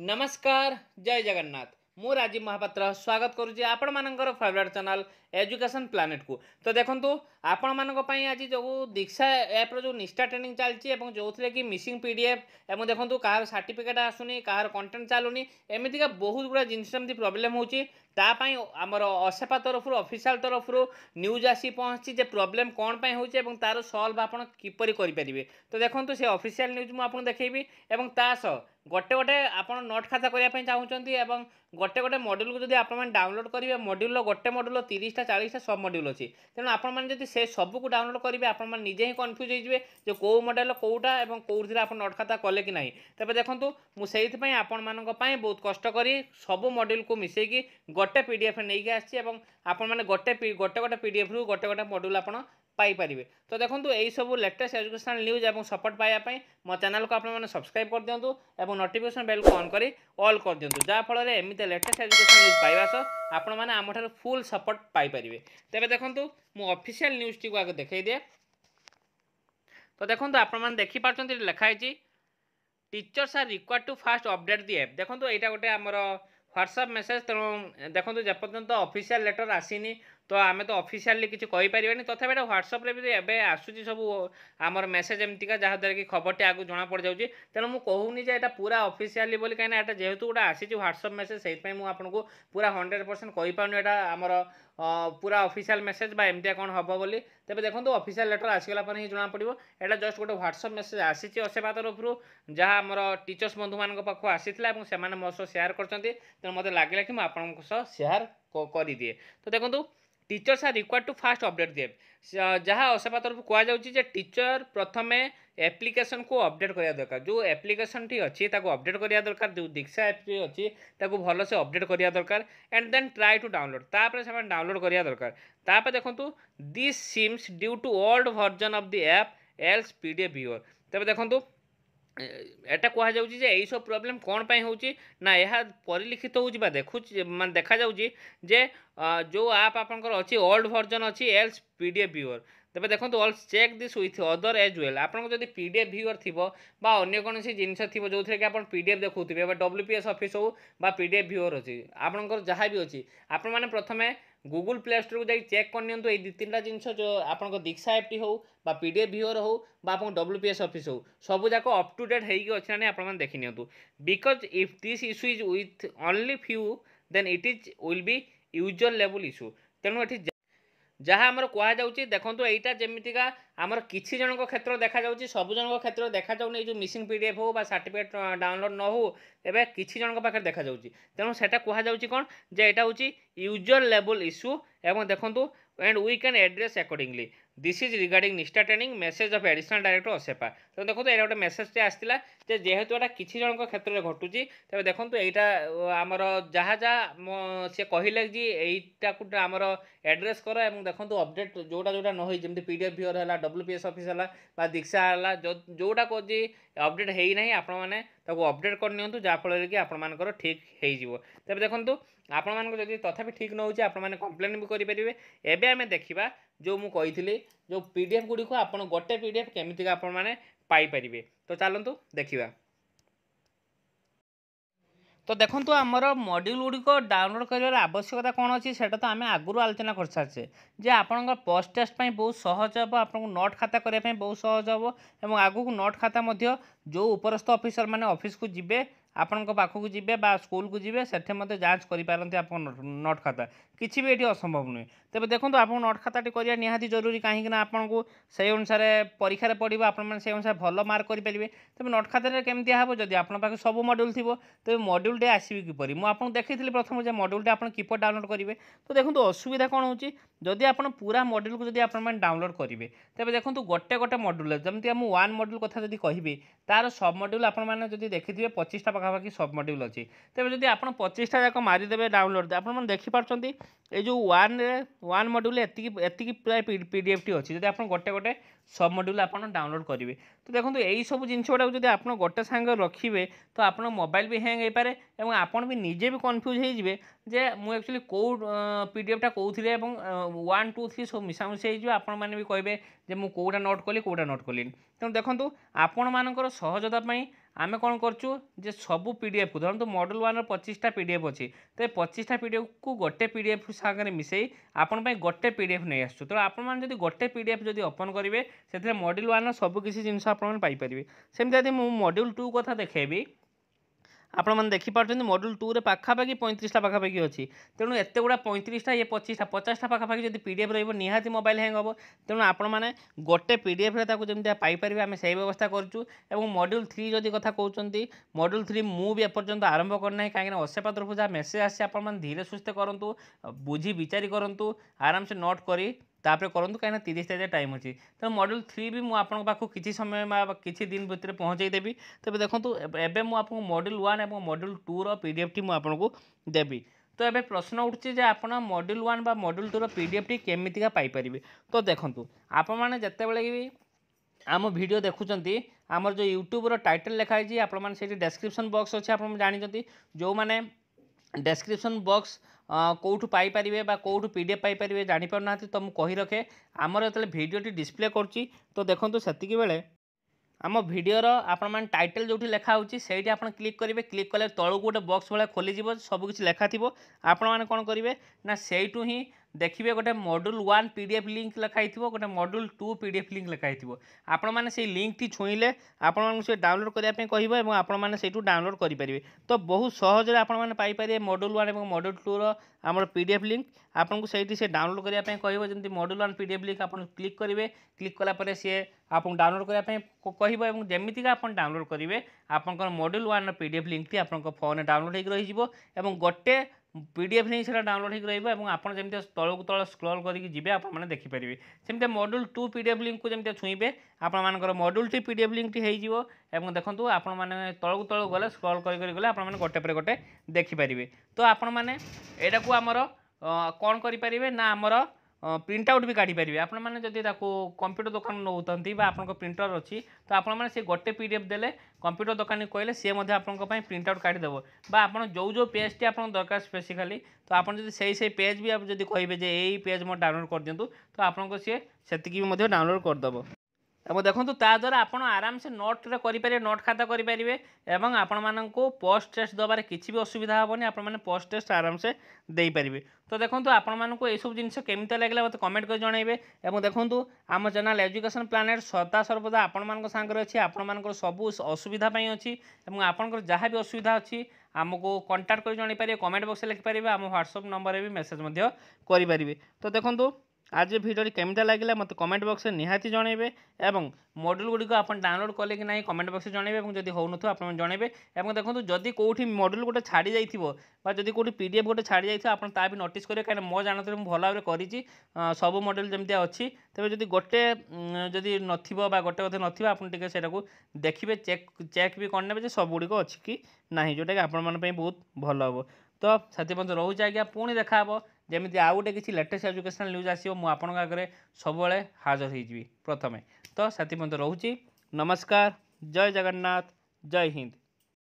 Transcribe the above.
नमस्कार जय जगन्नाथ ମୁଁ ରାଜୀବ ମହାପାତ୍ର ସ୍ୱାଗତ କରୁଛି ଆପଣମାନଙ୍କର ଫେଭରେଟ୍ ଚ୍ୟାନେଲ୍ ଏଜୁକେସନ୍ ପ୍ଲାନେଟ୍କୁ ତ ଦେଖନ୍ତୁ ଆପଣମାନଙ୍କ ପାଇଁ ଆଜି ଯେଉଁ ଦୀକ୍ଷା ଆପ୍ର ଯେଉଁ ନିଷ୍ଠା ଟ୍ରେନିଂ ଚାଲିଛି ଏବଂ ଯେଉଁଥିରେ କି ମିସିଂ ପି ଡି ଏଫ୍ ଏବଂ ଦେଖନ୍ତୁ କାହାର ସାର୍ଟିଫିକେଟ୍ ଆସୁନି କାହାର କଣ୍ଟେଣ୍ଟ ଚାଲୁନି ଏମିତିକା ବହୁତ ଗୁଡ଼ା ଜିନିଷ ଏମିତି ପ୍ରୋବ୍ଲେମ୍ ହେଉଛି ତା ପାଇଁ ଆମର ଅସେପା ତରଫରୁ ଅଫିସିଆଲ୍ ତରଫରୁ ନ୍ୟୁଜ୍ ଆସି ପହଞ୍ଚି ଯେ ପ୍ରୋବ୍ଲେମ୍ କ'ଣ ପାଇଁ ହେଉଛି ଏବଂ ତା'ର ସଲ୍ଭ ଆପଣ କିପରି କରିପାରିବେ ତ ଦେଖନ୍ତୁ ସେ ଅଫିସିଆଲ୍ ନ୍ୟୁଜ୍ ମୁଁ ଆପଣଙ୍କୁ ଦେଖେଇବି ଏବଂ ତା ସହ ଗୋଟେ ଗୋଟେ ଆପଣ ନୋଟ୍ ଖାତା କରିବା ପାଇଁ ଚାହୁଁଛନ୍ତି ଏବଂ ଗୋଟେ ଗୋଟେ ମଡ୍ୟୁଲକୁ ଯଦି ଆପଣମାନେ ଡାଉନଲୋଡ଼୍ କରିବେ ମଡ୍ୟୁଲର ଗୋଟେ ମଡ୍ୟୁଲ ତିରିଶଟା ଚାଳିଶଟା ସବ୍ ମଡ୍ୟୁଲ ଅଛି ତେଣୁ ଆପଣମାନେ ଯଦି ସେ ସବୁକୁ ଡାଉନଲୋଡ଼୍ କରିବେ ଆପଣମାନେ ନିଜେ ହିଁ କନଫ୍ୟୁଜ୍ ହେଇଯିବେ ଯେ କେଉଁ ମଡେଲ କେଉଁଟା ଏବଂ କେଉଁଥିରେ ଆପଣ ନୋଟ୍ ଖାତା କଲେ କି ନାହିଁ ତେବେ ଦେଖନ୍ତୁ ମୁଁ ସେଇଥିପାଇଁ ଆପଣମାନଙ୍କ ପାଇଁ ବହୁତ କଷ୍ଟ କରି ସବୁ ମଡ୍ୟୁଲକୁ ମିଶାଇକି ଗୋଟେ ପି ଡି ଏଫ୍ ନେଇକି ଆସିଛି ଏବଂ ଆପଣମାନେ ଗୋଟେ ଗୋଟେ ଗୋଟେ ପି ଡି ଏଫ୍ରୁ ଗୋଟେ ଗୋଟେ ମଡ୍ୟୁଲ ଆପଣ পাইপারে তো দেখুন এই সব লেটেস্ট এজুকেশনাল নিউজ এবং সপোর্ট পাওয়া মো চ্যানেল আপনার মানে সবসক্রাইব করে দিও এবং নোটিফিকেসন বেল অন করে অল করে দিও যাফলের এমনি লেটেস্ট এজুকেশন নিউজ পাইবা সহ আপনার মানে আমার ফুল সপোর্ট পাইপারে তবে দেখুন মু অফিসিয়াল নিউজটি আগে দেখাই দিয়ে তো দেখুন আপনার দেখিপার লেখা হয়েছি teachers are required to first update the app দেখুন এইটা গোটে আমার হোয়াটসঅ্যাপ মেসেজ তেমন দেখুন যেপর্যন্ত অফিসিয়াল লেটর আসিনি তো আমি তো অফিসিয়ালি কিছু কইপারি তথাপি এটা হোয়াটসঅ্যাপে ବି ଏବେ ଆସୁଛି ସବୁ ଆମର ମେସେଜ୍ ଏମିତିକା ଯାହାଦ୍ୱାରା କି ଖବରଟି ଆଗକୁ ଜଣାପଡ଼ିଯାଉଛି ତେଣୁ ମୁଁ କହୁନି ଯେ ଏଇଟା ପୁରା ଅଫିସିଆଲି ବୋଲି କାହିଁକିନା ଏଇଟା ଯେହେତୁ ଗୋଟେ ଆସିଛି ହ୍ୱାଟ୍ସଆପ୍ ମେସେଜ୍ ସେଇଥିପାଇଁ ମୁଁ ଆପଣଙ୍କୁ ପୁରା ହଣ୍ଡ୍ରେଡ଼ ପରସେଣ୍ଟ କହିପାରୁନି ଏଇଟା ଆମର ପୁରା ଅଫିସିଆଲ୍ ମେସେଜ୍ ବା ଏମିତିଆ କ'ଣ ହେବ ବୋଲି ତେବେ ଦେଖନ୍ତୁ ଅଫିସିଆଲ୍ ଲେଟର୍ ଆସିଗଲା ପରେ ହିଁ ଜଣାପଡ଼ିବ ଏଇଟା ଜଷ୍ଟ ଗୋଟେ ହ୍ୱାଟ୍ସଆପ୍ ମେସେଜ୍ ଆସିଛି ଅସେବା ତରଫରୁ ଯାହା ଆମର ଟିଚର୍ସ ବନ୍ଧୁମାନଙ୍କ ପାଖକୁ ଆସିଥିଲା ଏବଂ ସେମାନେ ମୋ ସହ ସେୟାର କରିଛନ୍ତି ତେଣୁ ମୋତେ ଲାଗିଲା କି ମୁଁ ଆପଣଙ୍କ ସହ ସେୟାର କରିଦିଏ ତ ଦେଖନ୍ତୁ teachers are required to first update ଦେବ୍ ଯାହା ଅସେପା ତରଫରୁ କୁହାଯାଉଛି ଯେ ଟିଚର୍ ପ୍ରଥମେ ଆପ୍ଲିକେସନ୍କୁ ଅପଡ଼େଟ୍ କରିବା ଦରକାର ଯେଉଁ ଆପ୍ଲିକେସନ୍ଟି ଅଛି ତାକୁ ଅପଡ଼େଟ୍ କରିବା ଦରକାର ଯେଉଁ ଦୀକ୍ଷା ଆପ୍ଟି ଅଛି ତାକୁ ଭଲସେ ଅପଡ଼େଟ୍ କରିବା ଦରକାର and then try to download ତାପରେ ସେମାନେ ଡାଉନଲୋଡ଼୍ କରିବା ଦରକାର ତାପରେ ଦେଖନ୍ତୁ this seems due to old version of the app else P D F viewer ତେବେ ଦେଖନ୍ତୁ এটা কুহযাচ্ছে যে এইসব প্রোবলেম কোণ পাই হচ্ছে না এ পরিলিখিত হচ্ছে বা দেখুছি মানে দেখা যাচ্ছে যে যে আপ আপনার অছি ওল্ড ভর্জন অছি এলস পিডিএফ ভিওর তবে দেখুন also check this with other as well আপনার যদি পিডিএফ ভিওর থিব বা অন্য কোণী জিনিস থিব যে আপনার পিডিএফ দেখুবে বা ডব্লুপিএস অফিস হোক বা পিডিএফ ভিওর অছি আপনার যা বি অছি আপনার প্রথমে ଗୁଗୁଲ ପ୍ଲେ ଷ୍ଟୋରକୁ ଯାଇ ଚେକ୍ କରିନିଅନ୍ତୁ ଏଇ ଦୁଇ ତିନିଟା ଜିନିଷ ଯେଉଁ ଆପଣଙ୍କ ଦୀକ୍ଷା ଆପ୍ଟି ହେଉ ବା ପି ଡି ଏଫ୍ ଭିଓର ହେଉ ବା ଆପଣଙ୍କ ଡବ୍ଲ୍ୟୁ ପି ଏସ୍ ଅଫିସ୍ ହେଉ ସବୁଯାକ ଅପ୍ ଟୁ ଡେଟ୍ ହେଇକି ଅଛି ନା ନାହିଁ ଆପଣମାନେ ଦେଖିନିଅନ୍ତୁ because if this issue is with only few then it is will be user ଲେବୁଲ୍ ଇସ୍ୟୁ ତେଣୁ ଏଠି ଯାହା ଆମର କୁହାଯାଉଛି ଦେଖନ୍ତୁ ଏଇଟା ଯେମିତିକା ଆମର କିଛି ଜଣଙ୍କ କ୍ଷେତ୍ର ଦେଖାଯାଉଛି ସବୁ ଜଣଙ୍କ କ୍ଷେତ୍ର ଦେଖାଯାଉନି ଏଇ ଯେଉଁ ମିସିଂ ପି ଡି ଏଫ୍ ହେଉ ବା ସାର୍ଟିଫିକେଟ୍ ଡାଉନଲୋଡ଼୍ ନ ହେଉ ଏବେ କିଛି ଜଣଙ୍କ ପାଖରେ ଦେଖାଯାଉଛି ତେଣୁ ସେଇଟା କୁହାଯାଉଛି କ'ଣ ଯେ ଏଇଟା ହେଉଛି ୟୁଜର୍ ଲେବୁଲ୍ ଇସ୍ୟୁ ଏବଂ ଦେଖନ୍ତୁ and we can address accordingly this is regarding Nishtha training message of additional director OSEPA ତେଣୁ ଦେଖନ୍ତୁ ଏଇଟା ଗୋଟେ ମେସେଜଟେ ଆସିଥିଲା ଯେ ଯେହେତୁ ଏଇଟା କିଛି ଜଣଙ୍କ କ୍ଷେତ୍ରରେ ଘଟୁଛି ତେବେ ଦେଖନ୍ତୁ ଏଇଟା ଆମର ଯାହା ଯାହା ସେ କହିଲେ ଯେ ଏଇଟାକୁ ଆମର ଆଡ୍ରେସ୍ କର ଏବଂ ଦେଖନ୍ତୁ ଅପଡେଟ୍ ଯେଉଁଟା ଯେଉଁଟା ନ ହୋଇଛି ଯେମିତି ପି ଡି ଏଫ୍ ଭିଓର ହେଲା ଡବ୍ଲ୍ୟୁ ପି ଏସ୍ ଅଫିସ୍ ହେଲା ବା ଦୀକ୍ଷା ହେଲା ଯେଉଁଟା କହୁଛି ଅପଡେଟ୍ ହେଇନାହିଁ ଆପଣମାନେ ତାକୁ ଅପଡେଟ୍ କରିନିଅନ୍ତୁ ଯାହାଫଳରେ କି ଆପଣମାନଙ୍କର ଠିକ୍ ହେଇଯିବ ତେବେ ଦେଖନ୍ତୁ ଆପଣମାନଙ୍କୁ ଯଦି ତଥାପି ଠିକ୍ ନ ହେଉଛି ଆପଣମାନେ କମ୍ପ୍ଲେନ୍ ବି କରିପାରିବେ ଏବେ ଆମେ ଦେଖିବା ଯେଉଁ ମୁଁ କହିଥିଲି ଯେଉଁ ପି ଡି ଏଫ୍ ଗୁଡ଼ିକୁ ଆପଣ ଗୋଟେ ପି ଡି ଏଫ୍ କେମିତିକା ଆପଣମାନେ ପାଇପାରିବେ ତ ଚାଲନ୍ତୁ ଦେଖିବା ତ ଦେଖନ୍ତୁ ଆମର ମଡ୍ୟୁଲ୍ ଗୁଡ଼ିକ ଡାଉନଲୋଡ଼୍ କରିବାର ଆବଶ୍ୟକତା କ'ଣ ଅଛି ସେଇଟା ତ ଆମେ ଆଗରୁ ଆଲୋଚନା କରିସାରିଛେ ଯେ ଆପଣଙ୍କ ପୋଷ୍ଟ ଟେଷ୍ଟ ପାଇଁ ବହୁତ ସହଜ ହେବ ଆପଣଙ୍କୁ ନୋଟ୍ ଖାତା କରିବା ପାଇଁ ବହୁତ ସହଜ ହେବ ଏବଂ ଆଗକୁ ନୋଟ୍ ଖାତା ମଧ୍ୟ ଯେଉଁ ଉପରସ୍ଥ ମାନେ ଅଫିସକୁ ଯିବେ ଆପଣଙ୍କ ପାଖକୁ ଯିବେ ବା ସ୍କୁଲକୁ ଯିବେ ସେଠି ମଧ୍ୟ ଯାଞ୍ଚ କରିପାରନ୍ତି ଆପଣଙ୍କ ନଟ୍ ଖାତା କିଛି ବି ଏଠି ଅସମ୍ଭବ ନୁହେଁ ତେବେ ଦେଖନ୍ତୁ ଆପଣ ନୋଟ୍ ଖାତାଟି କରିବା ନିହାତି ଜରୁରୀ କାହିଁକିନା ଆପଣଙ୍କୁ ସେଇ ଅନୁସାରେ ପରୀକ୍ଷାରେ ପଡ଼ିବ ଆପଣମାନେ ସେଇ ଅନୁସାରେ ଭଲ ମାର୍କ କରିପାରିବେ ତେବେ ନୋଟ୍ ଖାତାରେ କେମିତି ହେବ ଯଦି ଆପଣଙ୍କ ପାଖରେ ସବୁ ମଡ୍ୟୁଲ୍ ଥିବ ତେବେ ମଡ୍ୟୁଲ୍ଟି ଆସିବି କିପରି ମୁଁ ଆପଣଙ୍କୁ ଦେଖେଇଥିଲି ପ୍ରଥମେ ଯେ ମଡ୍ୟୁଲ୍ଟି ଆପଣ କିପରି ଡାଉନଲୋଡ଼୍ କରିବେ ତ ଦେଖନ୍ତୁ ଅସୁବିଧା କ'ଣ ହେଉଛି ଯଦି ଆପଣ ପୁରା ମଡ୍ୟୁଲ୍କୁ ଯଦି ଆପଣମାନେ ଡାଉନଲୋଡ଼୍ କରିବେ ତେବେ ଦେଖନ୍ତୁ ଗୋଟେ ଗୋଟେ ମଡ୍ୟୁଲ୍ ଯେମିତି ମୁଁ ୱାନ୍ ମଡ୍ୟୁଲ୍ କଥା ଯଦି କହିବି তার সব মড୍ୟୁଲ୍ ଆପଣମାନେ ଯଦି ଦେଖିଥିବେ ପଚିଶଟା ପାଖାପାଖି ସବ୍ ମଡ୍ୟୁଲ୍ ଅଛି ତେବେ ଯଦି ଆପଣ ପଚିଶଟା ଯାକ ମାରିଦେବେ ଡାଉନଲୋଡ଼୍ ଆପଣମାନେ ଦେଖିପାରୁଛନ୍ତି ଏଇ ଯେଉଁ ୱାନ୍ରେ ୱାନ୍ ମଡ୍ୟୁଲ୍ ଏତିକି ଏତିକି ପ୍ରାୟ ପି ଡି ଏଫ୍ଟି ଅଛି ଯଦି ଆପଣ ଗୋଟେ ଗୋଟେ সব মଡ୍ୟୁଲ ଆପଣ ଡାଉନଲୋଡ୍ କରିବେ ତ ଦେଖନ୍ତୁ ଏଇସବୁ ଜିନିଷ ଗୁଡ଼ାକୁ ଯଦି ଆପଣ ଗୋଟେ ସାଙ୍ଗରେ ରଖିବେ ତ ଆପଣ ମୋବାଇଲ ବି ହ୍ୟାଙ୍ଗ୍ ହେଇପାରେ ଏବଂ ଆପଣ ବି ନିଜେ ବି କନଫ୍ୟୁଜ୍ ହେଇଯିବେ ଯେ ମୁଁ ଆକ୍ଚୁଆଲି କେଉଁ ପି ଡି ଏଫ୍ଟା କେଉଁଥିରେ ଏବଂ ୱାନ୍ ଟୁ ଥ୍ରୀ ସବୁ ମିଶାମିଶି ହେଇଯିବ ଆପଣମାନେ ବି କହିବେ ଯେ ମୁଁ କେଉଁଟା ନୋଟ୍ କଲି କେଉଁଟା ନୋଟ୍ କଲିନି ତେଣୁ ଦେଖନ୍ତୁ ଆପଣମାନଙ୍କର ସହଜତା ପାଇଁ ଆମେ କ'ଣ କରୁଛୁ ଯେ ସବୁ ପିଡ଼ିଏଫ୍କୁ ଧରନ୍ତୁ ମଡ଼୍ୟୁଲ୍ ୱାନ୍ର ପଚିଶଟା ପି ଡି ଏଫ୍ ଅଛି ତ ଏ ପଚିଶଟା ପିଡ଼ିଏଫ୍କୁ ଗୋଟେ ପି ଡି ଏଫ୍ ସାଙ୍ଗରେ ମିଶାଇ ଆପଣ ପାଇଁ ଗୋଟେ ପି ଡି ଏଫ୍ ନେଇ ଆସୁଛୁ ତେଣୁ ଆପଣମାନେ ଯଦି ଗୋଟେ ପି ଡି ଏଫ୍ ଯଦି ଓପନ୍ କରିବେ ସେଥିରେ ମଡ଼୍ୟୁଲ୍ ୱାନ୍ର ସବୁ କିଛି ଜିନିଷ ଆପଣମାନେ ପାଇପାରିବେ ସେମିତି ଯଦି ମୁଁ ମଡ଼୍ୟୁଲ୍ ଟୁ କଥା ଦେଖାଇବି ଆପଣମାନେ ଦେଖିପାରୁଛନ୍ତି ମଡ୍ୟୁଲ୍ ଟୁରେ ପାଖାପାଖି ପଇଁତିରିଶଟା ପାଖାପାଖି ଅଛି ତେଣୁ ଏତେ ଗୁଡ଼ା ପଇଁତିରିଶଟା ଇଏ ପଚିଶଟା ପଚାଶଟା ପାଖାପାଖି ଯଦି ପି ଡି ଏଫ୍ ରହିବ ନିହାତି ମୋବାଇଲ୍ ହ୍ୟାଙ୍ଗ୍ ହେବ ତେଣୁ ଆପଣମାନେ ଗୋଟେ ପି ଡି ଏଫ୍ରେ ତାକୁ ଯେମିତି ପାଇପାରିବେ ଆମେ ସେଇ ବ୍ୟବସ୍ଥା କରୁଛୁ ଏବଂ ମଡ୍ୟୁଲ୍ ଥ୍ରୀ ଯଦି କଥା କହୁଛନ୍ତି ମଡ୍ୟୁଲ୍ ଥ୍ରୀ ମୁଁ ବି ଏପର୍ଯ୍ୟନ୍ତ ଆରମ୍ଭ କରିନାହିଁ କାହିଁକିନା ଅସେପା ତରଫରୁ ଯାହା ମେସେଜ୍ ଆସିଛି ଆପଣମାନେ ଧୀରେ ସୁସ୍ଥେ କରନ୍ତୁ ବୁଝି ବିଚାରି କରନ୍ତୁ ଆରାମସେ ନୋଟ୍ କରି ତାପରେ କରନ୍ତୁ କାହିଁକିନା ତିରିଶ ତାରିଖ ଟାଇମ୍ ଅଛି ତ ମଡ଼୍ୟୁଲ୍ ଥ୍ରୀ ବି ମୁଁ ଆପଣଙ୍କ ପାଖକୁ କିଛି ସମୟ ବା କିଛି ଦିନ ଭିତରେ ପହଞ୍ଚାଇ ଦେବି ତେବେ ଦେଖନ୍ତୁ ଏବେ ମୁଁ ଆପଣଙ୍କୁ ମଡ଼୍ୟୁଲ୍ ୱାନ୍ ଏବଂ ମଡ଼୍ୟୁଲ୍ ଟୁର ପି ଡି ଏଫ୍ଟି ମୁଁ ଆପଣଙ୍କୁ ଦେବି ତ ଏବେ ପ୍ରଶ୍ନ ଉଠୁଛି ଯେ ଆପଣ ମଡ଼୍ୟୁଲ୍ ୱାନ୍ ବା ମଡ଼୍ୟୁଲ୍ ଟୁର ପି ଡି ଏଫ୍ଟି କେମିତିକା ପାଇପାରିବେ ତ ଦେଖନ୍ତୁ ଆପଣମାନେ ଯେତେବେଳେ ବି ଆମ ଭିଡ଼ିଓ ଦେଖୁଛନ୍ତି ଆମର ଯେଉଁ ୟୁଟ୍ୟୁବ୍ର ଟାଇଟଲ୍ ଲେଖା ହେଇଛି ଆପଣମାନେ ସେଇଠି ଡେସ୍କ୍ରିପସନ୍ ବକ୍ସ ଅଛି ଆପଣମାନେ ଜାଣିଛନ୍ତି ଯେଉଁମାନେ ଡେସ୍କ୍ରିପସନ୍ ବକ୍ସ କେଉଁଠୁ ପାଇପାରିବେ ବା କେଉଁଠୁ ପି ଡି ଏଫ୍ ପାଇପାରିବେ ଜାଣିପାରୁନାହାନ୍ତି ତ ମୁଁ କହି ରଖେ ଆମର ଯେତେବେଳେ ଭିଡ଼ିଓଟି ଡିସପ୍ଲେ କରୁଛି ତ ଦେଖନ୍ତୁ ସେତିକି ବେଳେ ଆମ ଭିଡ଼ିଓର ଆପଣମାନେ ଟାଇଟେଲ୍ ଯେଉଁଠି ଲେଖା ହେଉଛି ସେଇଠି ଆପଣ କ୍ଲିକ୍ କରିବେ କ୍ଲିକ୍ କଲେ ତଳକୁ ଗୋଟେ ବକ୍ସ ଭଳିଆ ଖୋଲିଯିବ ସବୁକିଛି ଲେଖା ଥିବ ଆପଣମାନେ କ'ଣ କରିବେ ନା ସେଇଠୁ ହିଁ দেখবে গোটে module one P D F link লেখাই গোটে module two P D F link লেখাই আপন মানে সেই লিঙ্কটি ছুঁইলে ଆପଣମାନଙ୍କୁ ସେ ଡାଉନଲୋଡ଼ କରିବା ପାଇଁ କହିବ ଏବଂ ଆପଣମାନେ ସେଇଠୁ ଡାଉନଲୋଡ଼ କରିପାରିବେ ତ ବହୁତ ସହଜରେ ଆପଣମାନେ ପାଇପାରିବେ ମଡ଼୍ୟୁଲ୍ ୱାନ୍ ଏବଂ ମଡ଼୍ୟୁଲ୍ ଟୁର ଆମର ପି ଡି ଏଫ୍ ଲିଙ୍କ୍ ଆପଣଙ୍କୁ ସେଇଠି ସେ ଡାଉନଲୋଡ଼ କରିବା ପାଇଁ କହିବ ଯେମିତି module one P D F link ଆପଣ କ୍ଲିକ୍ କରିବେ କ୍ଲିକ୍ କଲା ପରେ ସିଏ ଆପଣଙ୍କୁ ଡାଉନଲୋଡ଼ କରିବା ପାଇଁ କହିବ ଏବଂ ଯେମିତିକା ଆପଣ ଡାଉନଲୋଡ଼ କରିବେ ଆପଣଙ୍କର ମଡ଼୍ୟୁଲ୍ ୱାନ୍ର ପି ଡି ଏଫ୍ ଲିଙ୍କ୍ଟି ଆପଣଙ୍କ ଫୋନ୍ରେ ଡାଉନଲୋଡ଼ ହୋଇକି ରହିଯିବ ଏବଂ ଗୋଟେ পিডিএফ লিঙ্ক সেটা ডাউনলোড হয়ে রহব এবং আপনার যেমন তলকু তল স্ক্রল করি যাবে আপনার দেখিপারে semi module two PDF link যেমন ছুঁবে আপনার মডুল টি পিডিএফ লিঙ্কটি হয়ে এবং দেখুন আপনার তলকু তল গলে স্ক্রল করি গেলে আপনার গোটে পরে গোটে দেখিপারে তো আপনার এটা আমার কম করে পারে না আমার প্রিন্ট আউট ବି କାଢ଼ିପାରିବେ ଆପଣମାନେ ଯଦି ତାକୁ କମ୍ପ୍ୟୁଟର ଦୋକାନ ନେଉଛନ୍ତି ବା ଆପଣଙ୍କ ପ୍ରିଣ୍ଟର ଅଛି ତ ଆପଣମାନେ ସେ ଗୋଟେ ପି ଦେଲେ କମ୍ପ୍ୟୁଟର ଦୋକାନୀ କହିଲେ ସେ ମଧ୍ୟ ଆପଣଙ୍କ ପାଇଁ ପ୍ରିଣ୍ଟ ଆଉଟ୍ କାଢ଼ିଦେବ ବା ଆପଣ ଯେଉଁ ଯେଉଁ ପେଜ୍ଟି ଆପଣଙ୍କ ଦରକାର ସ୍ପେସିକାଲି ତ ଆପଣ ଯଦି ସେଇ ସେଇ ପେଜ୍ ବି ଯଦି କହିବେ ଯେ ଏଇ ପେଜ୍ ମୋର ଡାଉନଲୋଡ଼ କରିଦିଅନ୍ତୁ ତ ଆପଣଙ୍କ ସିଏ ସେତିକି ବି ମଧ୍ୟ ଡାଉନଲୋଡ଼ କରିଦେବ এবং দেখুন তাদ্বারা আপনার আরামসে নটরে করে নট খাতা করে এবং আপনার পোস্ট টেস্ট দেবার কিছু বি অসুবিধা হবনি আপনার পোস্ট টেস্ট আরামসে দিয়ে তো দেখুন আপনার এইসব জিনিস কেমি লাগলে মতো কমেন্ট করে জনাইবে এবং দেখুন আমার চ্যানেল এজুকেশন প্লানেট সদা সর্বদা আপনার সাগরে অছি আপনার সবু অসুবিধা অছি এবং আপনার যা বি অসুবিধা অছি আমি কন্টাক্ট করে জনাইপারে কমেন্ট বক্সে লিখিপারে আমার হোয়াটসঅপ নম্বরে বি মেসেজ করে তো দেখুন ଆଜି ଭିଡ଼ିଓଟି କେମିତିଆ ଲାଗିଲା ମୋତେ କମେଣ୍ଟ ବକ୍ସରେ ନିହାତି ଜଣାଇବେ ଏବଂ ମଡ଼୍ୟୁଲ୍ ଗୁଡ଼ିକ ଆପଣ ଡାଉନଲୋଡ଼୍ କଲେ କି ନାହିଁ କମେଣ୍ଟ ବକ୍ସରେ ଜଣାଇବେ ଏବଂ ଯଦି ହେଉନଥିବ ଆପଣ ଜଣାଇବେ ଏବଂ ଦେଖନ୍ତୁ ଯଦି କେଉଁଠି ମଡ଼୍ୟୁଲ୍ ଗୋଟେ ଛାଡ଼ି ଯାଇଥିବ ବା ଯଦି କେଉଁଠି ପି ଡି ଏଫ୍ ଗୋଟେ ଛାଡ଼ି ଯାଇଥିବ ଆପଣ ତା ବି ନୋଟିସ୍ କରିବେ କାହିଁକିନା ମୋ ଜାଣତରେ ମୁଁ ଭଲ ଭାବରେ କରିଛି ସବୁ ମଡ଼୍ୟୁଲ୍ ଯେମିତିଆ ଅଛି ତେବେ ଯଦି ଗୋଟେ ଯଦି ନଥିବ ବା ଗୋଟେ କଥା ନଥିବ ଆପଣ ଟିକେ ସେଇଟାକୁ ଦେଖିବେ ଚେକ୍ ଚେକ୍ ବି କରିନେବେ ଯେ ସବୁଗୁଡ଼ିକ ଅଛି କି ନାହିଁ ଯେଉଁଟାକି ଆପଣମାନଙ୍କ ପାଇଁ ବହୁତ ଭଲ ହେବ ତ ସାଥିବନ୍ଧୁ ରହୁଛି ଆଜ୍ଞା ପୁଣି ଦେଖାହେବ ଯେମିତି ଆଉ ଗୋଟେ କିଛି ଲେଟେଷ୍ଟ ଏଜୁକେସନାଲ୍ ନ୍ୟୁଜ୍ ଆସିବ ମୁଁ ଆପଣଙ୍କ ଆଗରେ ସବୁବେଳେ ହାଜର ହେଇଯିବି ପ୍ରଥମେ ତ ସେଥି ମଧ୍ୟ ରହୁଛି ନମସ୍କାର ଜୟ ଜଗନ୍ନାଥ ଜୟ ହିନ୍ଦ